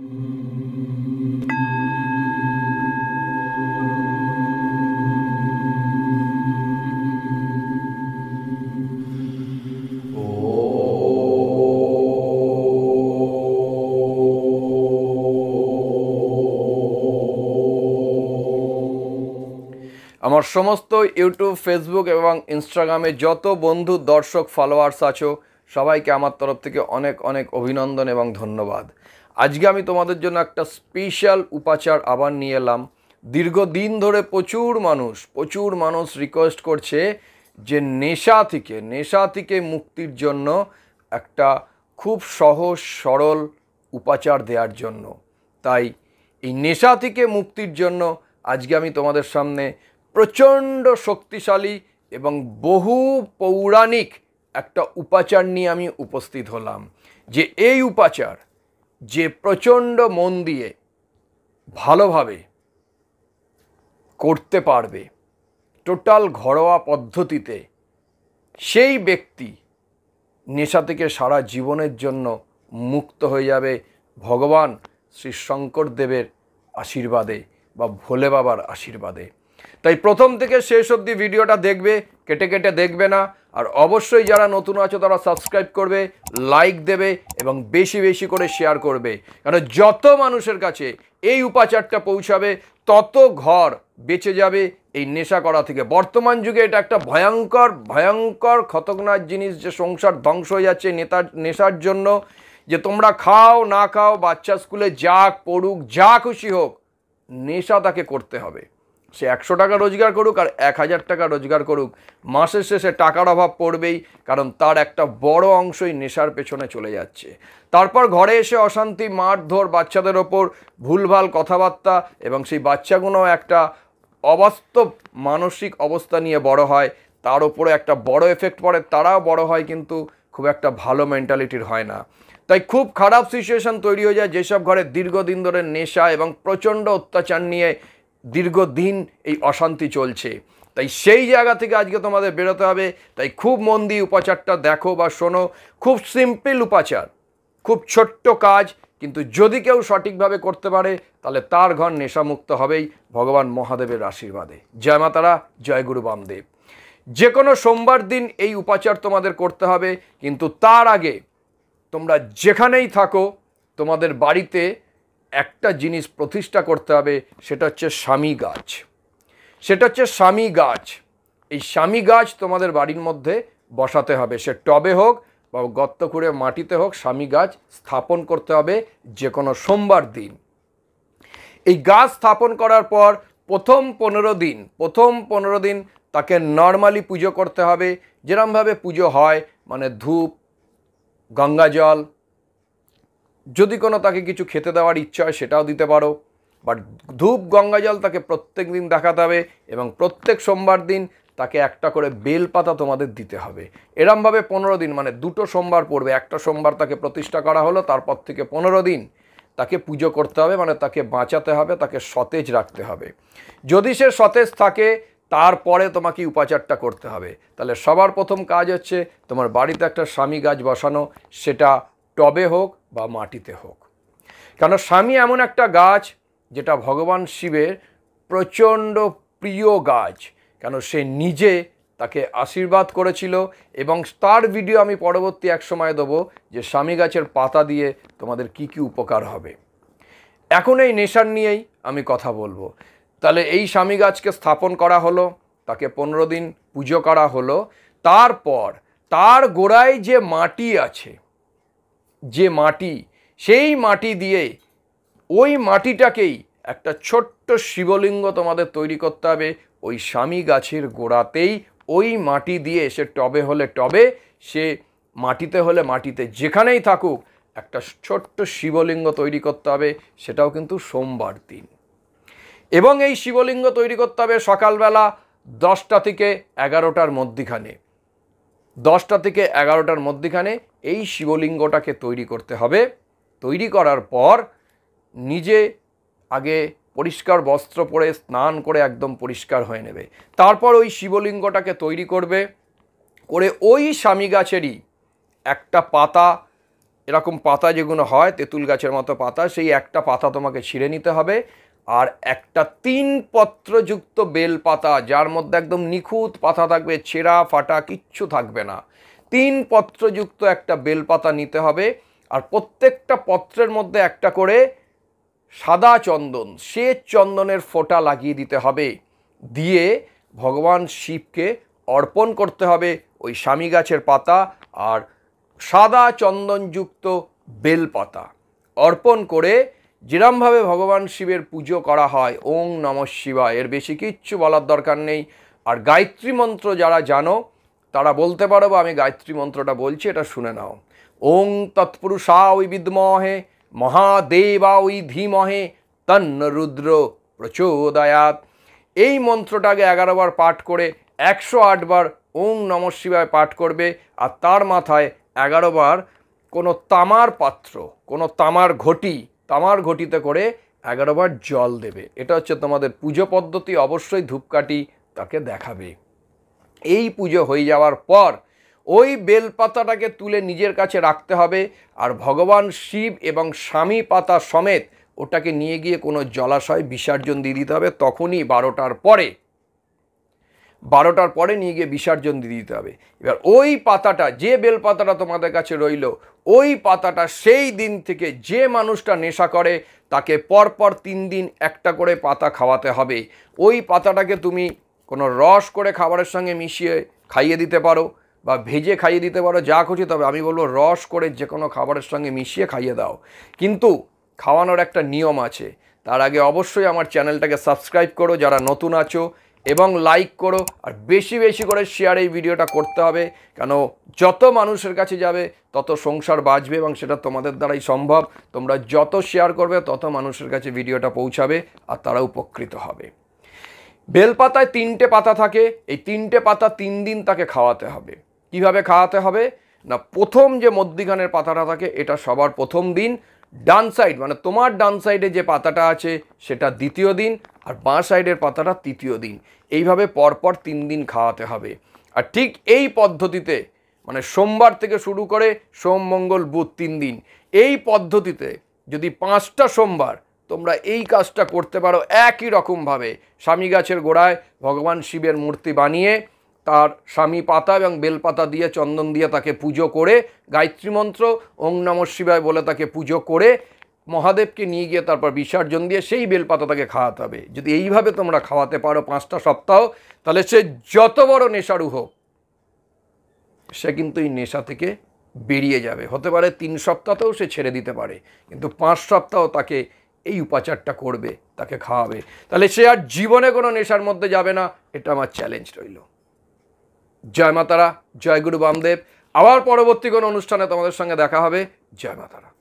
আমার সমস্ত YouTube Facebook এবং ইনস্টাগ্রামে যত বন্ধু দর্শক ফলোয়ার্স আছো সবাইকে আমার তরফ থেকে অনেক অনেক অভিনন্দন এবং ধন্যবাদ আজকে আমি তোমাদের জন্য একটা স্পেশাল উপাচার আবার নিয়ে এলাম দীর্ঘদিন ধরে প্রচুর মানুষ প্রচুর মানুষ রিকোয়েস্ট করছে যে নেশা থেকে নেশা থেকে মুক্তির জন্য একটা খুব সহজ সরল উপাচার দেওয়ার জন্য তাই এই নেশা থেকে মুক্তির জন্য আজকে আমি তোমাদের সামনে প্রচণ্ড শক্তিশালী এবং বহু পৌরাণিক একটা উপাচার নিয়ে আমি উপস্থিত হলাম যে এই উপাচার যে প্রচণ্ড মন দিয়ে ভালোভাবে করতে পারবে টোটাল ঘরোয়া পদ্ধতিতে সেই ব্যক্তি নেশা থেকে সারা জীবনের জন্য মুক্ত হয়ে যাবে ভগবান শ্রী শঙ্করদেবের আশীর্বাদে বা ভোলে বাবার আশীর্বাদে তাই প্রথম থেকে শেষ অবধি ভিডিওটা দেখবে কেটে কেটে দেখবে না আর অবশ্যই যারা নতুন আছো তারা সাবস্ক্রাইব করবে লাইক দেবে এবং বেশি বেশি করে শেয়ার করবে কারণ যত মানুষের কাছে এই উপাচারটা পৌঁছাবে তত ঘর বেঁচে যাবে এই নেশা করা থেকে বর্তমান যুগে এটা একটা ভয়ঙ্কর ভয়ঙ্কর খতকনাক জিনিস যে সংসার ধ্বংস হয়ে যাচ্ছে নেতার নেশার জন্য যে তোমরা খাও না খাও বাচ্চা স্কুলে যাক পড়ুক যা খুশি হোক নেশা তাকে করতে হবে সে একশো টাকা রোজগার করুক আর এক হাজার টাকা রোজগার করুক মাসের শেষে টাকার অভাব পড়বেই কারণ তার একটা বড় অংশই নেশার পেছনে চলে যাচ্ছে তারপর ঘরে এসে অশান্তি মারধর বাচ্চাদের ওপর ভুলভাল কথাবার্তা এবং সেই বাচ্চাগুলো একটা অবাস্তব মানসিক অবস্থা নিয়ে বড় হয় তার উপরে একটা বড় এফেক্ট পড়ে তারাও বড় হয় কিন্তু খুব একটা ভালো মেন্টালিটির হয় না তাই খুব খারাপ সিচুয়েশান তৈরি হয়ে যায় যেসব ঘরে দীর্ঘদিন ধরে নেশা এবং প্রচণ্ড অত্যাচার নিয়ে দীর্ঘদিন এই অশান্তি চলছে তাই সেই জায়গা থেকে আজকে তোমাদের বেরোতে হবে তাই খুব মন দিয়ে উপাচারটা দেখো বা শোনো খুব সিম্পল উপাচার খুব ছোট্ট কাজ কিন্তু যদি কেউ সঠিকভাবে করতে পারে তাহলে তার ঘর নেশামুক্ত হবেই ভগবান মহাদেবের আশীর্বাদে জয় মাতারা জয় গুরু বামদেব যে কোনো সোমবার দিন এই উপাচার তোমাদের করতে হবে কিন্তু তার আগে তোমরা যেখানেই থাকো তোমাদের বাড়িতে একটা জিনিস প্রতিষ্ঠা করতে হবে সেটা হচ্ছে স্বামী গাছ সেটা হচ্ছে স্বামী গাছ এই স্বামী গাছ তোমাদের বাড়ির মধ্যে বসাতে হবে সে টবে হোক বা গর্ত খুঁড়ে মাটিতে হোক স্বামী গাছ স্থাপন করতে হবে যে কোনো সোমবার দিন এই গাছ স্থাপন করার পর প্রথম পনেরো দিন প্রথম পনেরো দিন তাকে নর্মালি পুজো করতে হবে যেরমভাবে পুজো হয় মানে ধূপ গঙ্গা জল যদি কোনো তাকে কিছু খেতে দেওয়ার ইচ্ছা হয় সেটাও দিতে পারো বাট ধূপ গঙ্গা জল তাকে প্রত্যেক দিন দেখাতে হবে এবং প্রত্যেক সোমবার দিন তাকে একটা করে বেলপাতা তোমাদের দিতে হবে এরমভাবে পনেরো দিন মানে দুটো সোমবার পড়বে একটা সোমবার তাকে প্রতিষ্ঠা করা হলো তারপর থেকে পনেরো দিন তাকে পুজো করতে হবে মানে তাকে বাঁচাতে হবে তাকে সতেজ রাখতে হবে যদি সে সতেজ থাকে তারপরে তোমাকে উপাচারটা করতে হবে তাহলে সবার প্রথম কাজ হচ্ছে তোমার বাড়িতে একটা স্বামী গাছ বসানো সেটা টবে হোক বা মাটিতে হোক কেন স্বামী এমন একটা গাছ যেটা ভগবান শিবের প্রচণ্ড প্রিয় গাছ কেন সে নিজে তাকে আশীর্বাদ করেছিল এবং তার ভিডিও আমি পরবর্তী এক সময় দেবো যে স্বামী গাছের পাতা দিয়ে তোমাদের কি কি উপকার হবে এখন এই নেশার নিয়েই আমি কথা বলবো তাহলে এই স্বামী গাছকে স্থাপন করা হলো তাকে পনেরো দিন পুজো করা হলো তারপর তার গোড়ায় যে মাটি আছে যে মাটি সেই মাটি দিয়ে ওই মাটিটাকেই একটা ছোট্ট শিবলিঙ্গ তোমাদের তৈরি করতে হবে ওই স্বামী গাছের গোড়াতেই ওই মাটি দিয়ে সে টবে হলে টবে সে মাটিতে হলে মাটিতে যেখানেই থাকুক একটা ছোট্ট শিবলিঙ্গ তৈরি করতে হবে সেটাও কিন্তু সোমবার দিন এবং এই শিবলিঙ্গ তৈরি করতে হবে সকালবেলা দশটা থেকে এগারোটার মধ্যিখানে দশটা থেকে এগারোটার মধ্যিখানে এই শিবলিঙ্গটাকে তৈরি করতে হবে তৈরি করার পর নিজে আগে পরিষ্কার বস্ত্র পরে স্নান করে একদম পরিষ্কার হয়ে নেবে তারপর ওই শিবলিঙ্গটাকে তৈরি করবে করে ওই স্বামী গাছেরই একটা পাতা এরকম পাতা যেগুলো হয় তেঁতুল গাছের মতো পাতা সেই একটা পাতা তোমাকে ছিঁড়ে নিতে হবে আর একটা তিন পত্রযুক্ত বেল পাতা যার মধ্যে একদম নিখুঁত পাতা থাকবে ছেঁড়া ফাটা কিচ্ছু থাকবে না তিন পত্রযুক্ত একটা বেলপাতা নিতে হবে আর প্রত্যেকটা পত্রের মধ্যে একটা করে সাদা চন্দন শ্বেত চন্দনের ফোঁটা লাগিয়ে দিতে হবে দিয়ে ভগবান শিবকে অর্পণ করতে হবে ওই স্বামী গাছের পাতা আর সাদা চন্দনযুক্ত বেলপাতা অর্পণ করে যেরমভাবে ভগবান শিবের পুজো করা হয় ওং নম শিবায় এর বেশি কিচ্ছু বলার দরকার নেই আর গায়ত্রী মন্ত্র যারা জানো তারা বলতে পারবো আমি গায়ত্রী মন্ত্রটা বলছি এটা শুনে নাও ওং তৎপুরুষা ওই বিদ্মহে মহাদেবা ওই ধীমহে তন্ন রুদ্র প্রচোদয়াত এই মন্ত্রটাকে এগারো বার পাঠ করে একশো আটবার ওং নম শিবায় পাঠ করবে আর তার মাথায় এগারো বার কোনো তামার পাত্র কোনো তামার ঘটি তামার ঘটিতে করে এগারো বার জল দেবে এটা হচ্ছে তোমাদের পুজো পদ্ধতি অবশ্যই ধূপকাঠি তাকে দেখাবে এই পুজো হয়ে যাওয়ার পর ওই বেলপাতাটাকে তুলে নিজের কাছে রাখতে হবে আর ভগবান শিব এবং স্বামী পাতা সমেত ওটাকে নিয়ে গিয়ে কোনো জলাশয় বিসর্জন দিয়ে দিতে হবে তখনই বারোটার পরে বারোটার পরে নিয়ে গিয়ে বিসর্জন দিয়ে দিতে হবে এবার ওই পাতাটা যে বেলপাতাটা তোমাদের কাছে রইল ওই পাতাটা সেই দিন থেকে যে মানুষটা নেশা করে তাকে পরপর তিন দিন একটা করে পাতা খাওয়াতে হবে ওই পাতাটাকে তুমি কোনো রস করে খাবারের সঙ্গে মিশিয়ে খাইয়ে দিতে পারো বা ভেজে খাইয়ে দিতে পারো যা খুশি তবে আমি বলবো রস করে যে কোনো খাবারের সঙ্গে মিশিয়ে খাইয়ে দাও কিন্তু খাওয়ানোর একটা নিয়ম আছে তার আগে অবশ্যই আমার চ্যানেলটাকে সাবস্ক্রাইব করো যারা নতুন আছো এবং লাইক করো আর বেশি বেশি করে শেয়ার এই ভিডিওটা করতে হবে কেন যত মানুষের কাছে যাবে তত সংসার বাঁচবে এবং সেটা তোমাদের দ্বারাই সম্ভব তোমরা যত শেয়ার করবে তত মানুষের কাছে ভিডিওটা পৌঁছাবে আর তারা উপকৃত হবে বেলপাতায় তিনটে পাতা থাকে এই তিনটে পাতা তিন দিন তাকে খাওয়াতে হবে কিভাবে খাওয়াতে হবে না প্রথম যে মধ্যিখানের পাতাটা থাকে এটা সবার প্রথম দিন ডান সাইড মানে তোমার ডান সাইডে যে পাতাটা আছে সেটা দ্বিতীয় দিন আর বাঁ সাইডের পাতাটা তৃতীয় দিন এইভাবে পরপর তিন দিন খাওয়াতে হবে আর ঠিক এই পদ্ধতিতে মানে সোমবার থেকে শুরু করে সোম মঙ্গল বুধ তিন দিন এই পদ্ধতিতে যদি পাঁচটা সোমবার তোমরা এই কাজটা করতে পারো একই রকমভাবে স্বামী গাছের গোড়ায় ভগবান শিবের মূর্তি বানিয়ে তার স্বামী পাতা এবং বেলপাতা দিয়ে চন্দন দিয়ে তাকে পুজো করে গায়ত্রী মন্ত্র ওং নম শিবায় বলে তাকে পুজো করে মহাদেবকে নিয়ে গিয়ে তারপর বিসর্জন দিয়ে সেই বেলপাতা তাকে খাওয়াতে হবে যদি এইভাবে তোমরা খাওয়াতে পারো পাঁচটা সপ্তাহ তাহলে সে যত বড় নেশারু হোক সে কিন্তু এই নেশা থেকে বেরিয়ে যাবে হতে পারে তিন সপ্তাহতেও সে ছেড়ে দিতে পারে কিন্তু পাঁচ সপ্তাহ তাকে এই উপাচারটা করবে তাকে খাওয়াবে তাহলে সে আর জীবনে কোনো নেশার মধ্যে যাবে না এটা আমার চ্যালেঞ্জ রইল জয় মাতারা জয় গুরু বামদেব আবার পরবর্তী কোনো অনুষ্ঠানে তোমাদের সঙ্গে দেখা হবে জয় মাতারা